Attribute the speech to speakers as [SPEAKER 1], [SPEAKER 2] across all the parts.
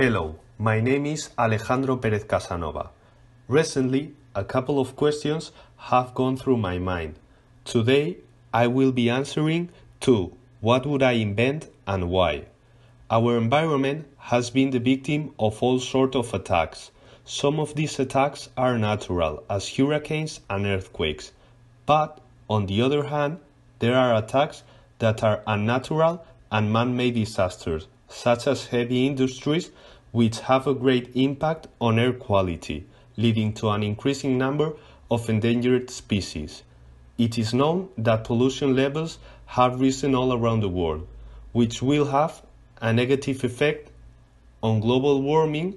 [SPEAKER 1] Hello, my name is Alejandro Perez Casanova. Recently, a couple of questions have gone through my mind. Today, I will be answering to what would I invent and why. Our environment has been the victim of all sorts of attacks. Some of these attacks are natural, as hurricanes and earthquakes. But, on the other hand, there are attacks that are unnatural and man made disasters, such as heavy industries, which have a great impact on air quality, leading to an increasing number of endangered species. It is known that pollution levels have risen all around the world, which will have a negative effect on global warming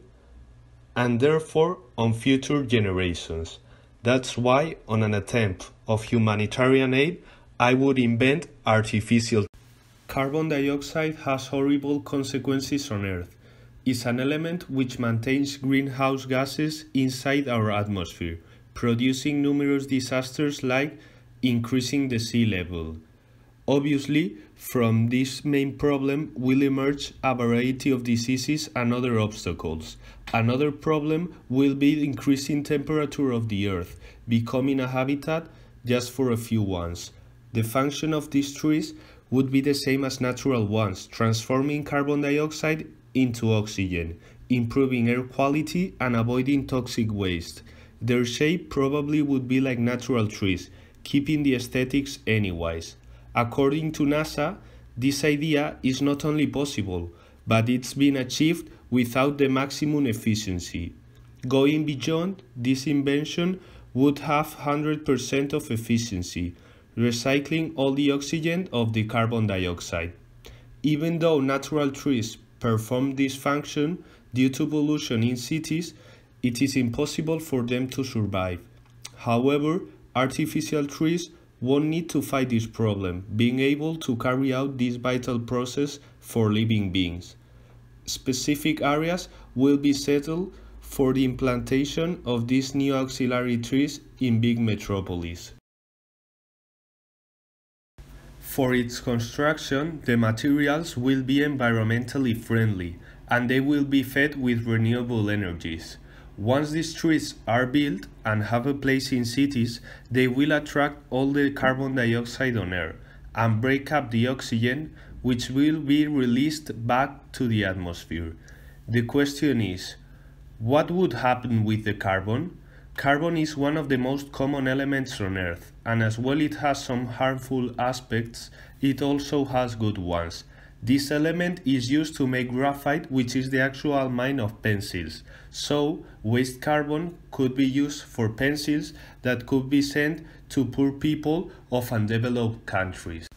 [SPEAKER 1] and therefore on future generations. That's why, on an attempt of humanitarian aid, I would invent artificial Carbon dioxide has horrible consequences on Earth. It's an element which maintains greenhouse gases inside our atmosphere, producing numerous disasters like increasing the sea level. Obviously, from this main problem will emerge a variety of diseases and other obstacles. Another problem will be increasing temperature of the Earth, becoming a habitat just for a few ones. The function of these trees would be the same as natural ones, transforming carbon dioxide into oxygen, improving air quality and avoiding toxic waste. Their shape probably would be like natural trees, keeping the aesthetics anyways. According to NASA, this idea is not only possible, but it's been achieved without the maximum efficiency. Going beyond, this invention would have 100% of efficiency, recycling all the oxygen of the carbon dioxide. Even though natural trees perform this function due to pollution in cities, it is impossible for them to survive. However, artificial trees won't need to fight this problem, being able to carry out this vital process for living beings. Specific areas will be settled for the implantation of these new auxiliary trees in big metropolises. For its construction, the materials will be environmentally friendly and they will be fed with renewable energies. Once these trees are built and have a place in cities, they will attract all the carbon dioxide on air and break up the oxygen which will be released back to the atmosphere. The question is, what would happen with the carbon? Carbon is one of the most common elements on Earth, and as well it has some harmful aspects, it also has good ones. This element is used to make graphite, which is the actual mine of pencils. So, waste carbon could be used for pencils that could be sent to poor people of undeveloped countries.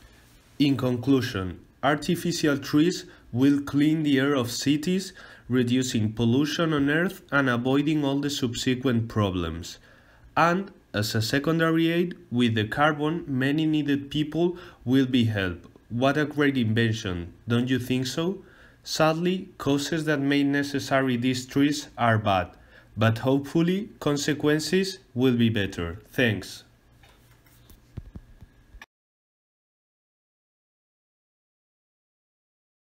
[SPEAKER 1] In conclusion, artificial trees will clean the air of cities, reducing pollution on Earth and avoiding all the subsequent problems. And, as a secondary aid, with the carbon, many needed people will be helped. What a great invention, don't you think so? Sadly, causes that made necessary these trees are bad, but hopefully consequences will be better. Thanks.